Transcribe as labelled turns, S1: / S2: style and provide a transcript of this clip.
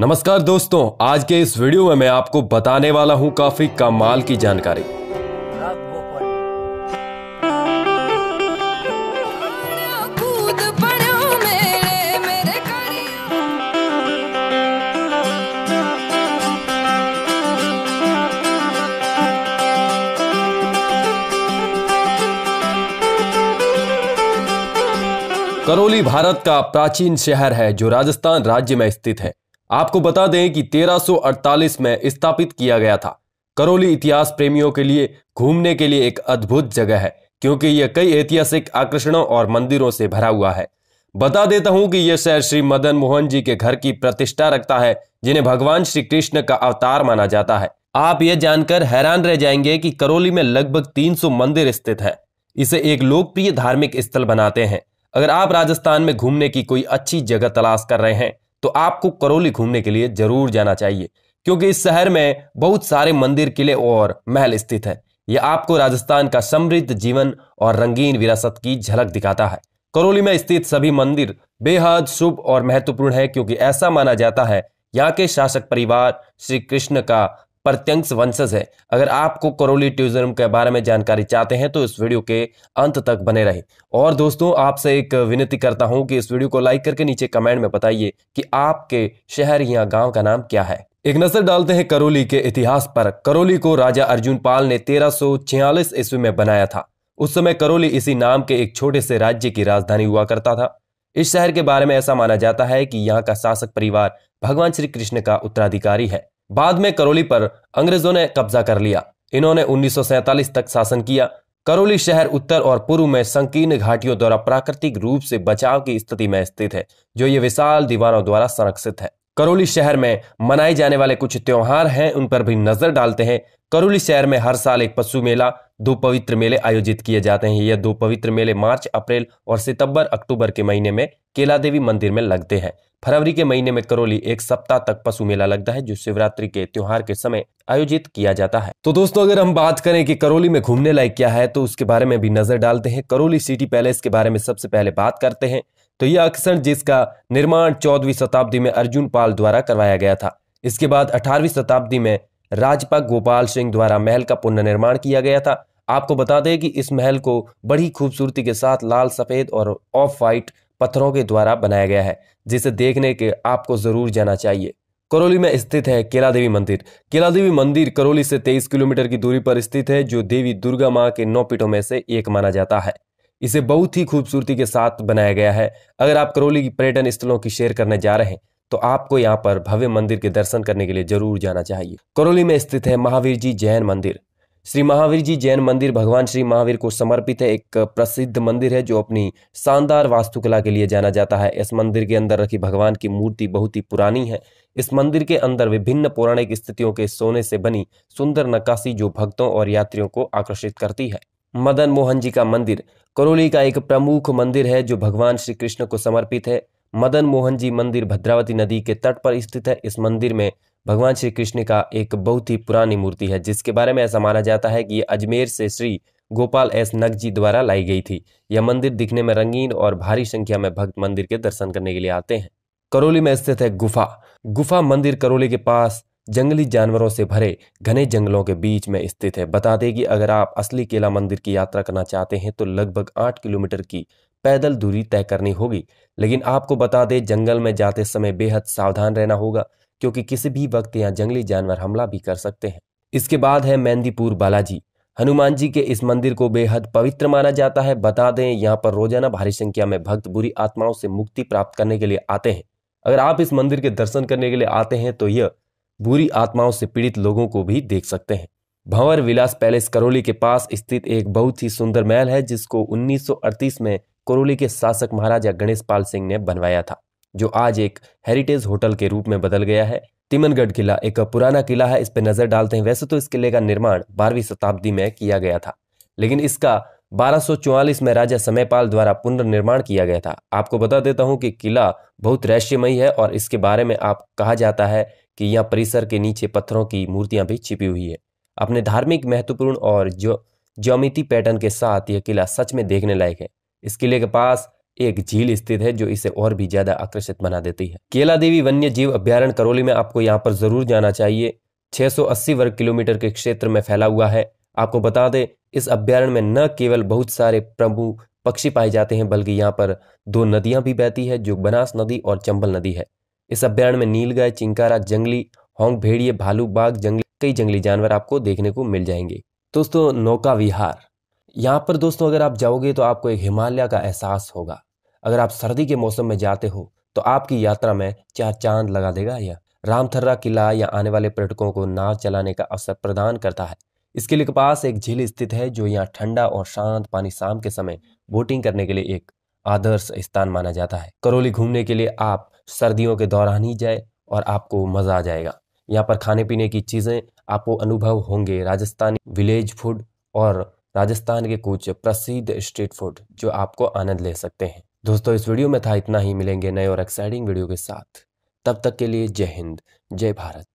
S1: नमस्कार दोस्तों आज के इस वीडियो में मैं आपको बताने वाला हूं काफी कमाल की जानकारी करौली भारत का प्राचीन शहर है जो राजस्थान राज्य में स्थित है आपको बता दें कि 1348 में स्थापित किया गया था करौली इतिहास प्रेमियों के लिए घूमने के लिए एक अद्भुत जगह है क्योंकि यह कई ऐतिहासिक आकर्षणों और मंदिरों से भरा हुआ है बता देता हूं कि यह शहर श्री मदन मोहन जी के घर की प्रतिष्ठा रखता है जिन्हें भगवान श्री कृष्ण का अवतार माना जाता है आप यह जानकर हैरान रह जाएंगे कि करौली में लगभग 300 मंदिर स्थित है इसे एक लोकप्रिय धार्मिक स्थल बनाते हैं अगर आप राजस्थान में घूमने की कोई अच्छी जगह तलाश कर रहे हैं तो आपको करौली घूमने के लिए जरूर जाना चाहिए क्योंकि इस शहर में बहुत सारे मंदिर किले और महल स्थित है यह आपको राजस्थान का समृद्ध जीवन और रंगीन विरासत की झलक दिखाता है करौली में स्थित सभी मंदिर बेहद शुभ और महत्वपूर्ण है क्योंकि ऐसा माना जाता है यहाँ के शासक परिवार श्री कृष्ण का प्रत्यंश वंशज है अगर आपको करोली टूरिज्म के बारे में जानकारी चाहते हैं तो इस वीडियो के अंत तक बने रहें और दोस्तों आपसे एक विनती करता हूं कि इस वीडियो को लाइक करके नीचे कमेंट में बताइए कि आपके शहर या गांव का नाम क्या है एक नजर डालते हैं करोली के इतिहास पर करोली को राजा अर्जुन पाल ने 1346 ईस्वी में बनाया था उस समय करोली इसी नाम के एक छोटे से राज्य की राजधानी हुआ करता था इस शहर के बारे में ऐसा माना जाता है कि यहाँ का शासक परिवार भगवान श्री कृष्ण का उत्तराधिकारी है बाद में करौली पर अंग्रेजों ने कब्जा कर लिया इन्होंने उन्नीस तक शासन किया करौली शहर उत्तर और पूर्व में संकीर्ण घाटियों द्वारा प्राकृतिक रूप से बचाव की स्थिति में स्थित है जो ये विशाल दीवारों द्वारा संरक्षित है करौली शहर में मनाए जाने वाले कुछ त्योहार हैं उन पर भी नजर डालते हैं करौली शहर में हर साल एक पशु मेला दो पवित्र मेले आयोजित किए जाते हैं यह दो पवित्र मेले मार्च अप्रैल और सितंबर अक्टूबर के महीने में केला देवी मंदिर में लगते हैं फरवरी के महीने में करौली एक सप्ताह तक पशु मेला लगता है जो शिवरात्रि के त्योहार के समय आयोजित किया जाता है तो दोस्तों अगर हम बात करें कि करौली में घूमने लायक क्या है तो उसके बारे में भी नजर डालते हैं करौली सिटी पैलेस के बारे में सबसे पहले बात करते हैं तो यह आकर्षण जिसका निर्माण चौदहवीं शताब्दी में अर्जुन पाल द्वारा करवाया गया था इसके बाद अठारहवीं शताब्दी में राजपा गोपाल सिंह द्वारा महल का पुनर्निर्माण किया गया था आपको बता दें कि इस महल को बड़ी खूबसूरती के साथ लाल सफ़ेद और ऑफ वाइट पत्थरों के द्वारा बनाया गया है जिसे देखने के आपको ज़रूर जाना चाहिए करौली में स्थित है केला देवी मंदिर केला देवी मंदिर करौली से 23 किलोमीटर की दूरी पर स्थित है जो देवी दुर्गा माँ के नौ पीठों में से एक माना जाता है इसे बहुत ही खूबसूरती के साथ बनाया गया है अगर आप करौली की पर्यटन स्थलों की शेयर करने जा रहे हैं तो आपको यहाँ पर भव्य मंदिर के दर्शन करने के लिए जरूर जाना चाहिए करौली में स्थित है महावीर जी जैन मंदिर श्री महावीर जी जैन मंदिर भगवान श्री महावीर को समर्पित है एक प्रसिद्ध मंदिर है जो अपनी शानदार वास्तुकला के लिए जाना जाता है इस मंदिर के अंदर रखी भगवान की मूर्ति बहुत ही पुरानी है इस मंदिर के अंदर विभिन्न पौराणिक स्थितियों के सोने से बनी सुंदर नक्काशी जो भक्तों और यात्रियों को आकर्षित करती है मदन मोहन जी का मंदिर करौली का एक प्रमुख मंदिर है जो भगवान श्री कृष्ण को समर्पित है मदन मोहन जी मंदिर भद्रावती नदी के तट पर स्थित है इस मंदिर में भगवान श्री कृष्ण का एक बहुत ही पुरानी मूर्ति है जिसके बारे में ऐसा माना जाता है कि ये अजमेर से श्री गोपाल एस नगजी द्वारा लाई गई थी यह मंदिर दिखने में रंगीन और भारी संख्या में भक्त मंदिर के दर्शन करने के लिए आते हैं करौली में स्थित है गुफा गुफा मंदिर करौली के पास जंगली जानवरों से भरे घने जंगलों के बीच में स्थित है बता दें कि अगर आप असली केला मंदिर की यात्रा करना चाहते हैं तो लगभग आठ किलोमीटर की पैदल दूरी तय करनी होगी लेकिन आपको बता दें जंगल में जाते समय बेहद सावधान रहना होगा क्योंकि किसी भी वक्त यहाँ जंगली जानवर हमला भी कर सकते हैं इसके बाद है मेहंदीपुर बालाजी हनुमान जी के इस मंदिर को बेहद पवित्र माना जाता है बता दें यहाँ पर रोजाना भारी संख्या में भक्त बुरी आत्माओं से मुक्ति प्राप्त करने के लिए आते हैं अगर आप इस मंदिर के दर्शन करने के लिए आते हैं तो यह बुरी आत्माओं से पीड़ित लोगों को भी देख सकते हैं भंवर विलास पैलेस करौली के पास स्थित एक बहुत ही सुंदर महल है जिसको 1938 में करौली के शासक महाराजा गणेश पाल सिंह ने बनवाया था जो आज एक हेरिटेज होटल के रूप में बदल गया है तिमनगढ़ किला एक पुराना किला है इस पर नजर डालते हैं वैसे तो इस किले का निर्माण बारहवीं शताब्दी में किया गया था लेकिन इसका 1244 में राजा समयपाल द्वारा पुनर्निर्माण किया गया था आपको बता देता हूं कि किला बहुत रहस्यमयी है और इसके बारे में आप कहा जाता है कि यहाँ परिसर के नीचे पत्थरों की मूर्तियाँ भी छिपी हुई है अपने धार्मिक महत्वपूर्ण और जो ज्योमिति पैटर्न के साथ यह किला सच में देखने लायक है इस किले के पास एक झील स्थित है जो इसे और भी ज्यादा आकर्षित बना देती है केला देवी वन्य जीव अभ्यारण करौली में आपको यहाँ पर जरूर जाना चाहिए 680 वर्ग किलोमीटर के क्षेत्र में फैला हुआ है आपको बता दें इस अभ्यारण में न केवल बहुत सारे प्रभु पक्षी पाए जाते हैं बल्कि यहाँ पर दो नदियां भी बहती है जो बनास नदी और चंबल नदी है इस अभ्यारण में नीलगाय चिंकारा जंगली होंग भेड़िए भालू बाघ जंगली कई जंगली जानवर आपको देखने को मिल जाएंगे दोस्तों नौका विहार यहाँ पर दोस्तों अगर आप जाओगे तो आपको एक हिमालय का एहसास होगा अगर आप सर्दी के मौसम में जाते हो तो आपकी यात्रा में चार चांद लगा देगा यह रामथर्रा किला या आने वाले पर्यटकों को नाव चलाने का अवसर प्रदान करता है इसके लिए पास एक झील स्थित है जो यहाँ ठंडा और शांत पानी शाम के समय बोटिंग करने के लिए एक आदर्श स्थान माना जाता है करौली घूमने के लिए आप सर्दियों के दौरान ही जाए और आपको मज़ा आ जाएगा यहाँ पर खाने पीने की चीज़ें आपको अनुभव होंगे राजस्थानी विलेज फूड और राजस्थान के कुछ प्रसिद्ध स्ट्रीट फूड जो आपको आनंद ले सकते हैं दोस्तों इस वीडियो में था इतना ही मिलेंगे नए और एक्साइटिंग वीडियो के साथ तब तक के लिए जय हिंद जय भारत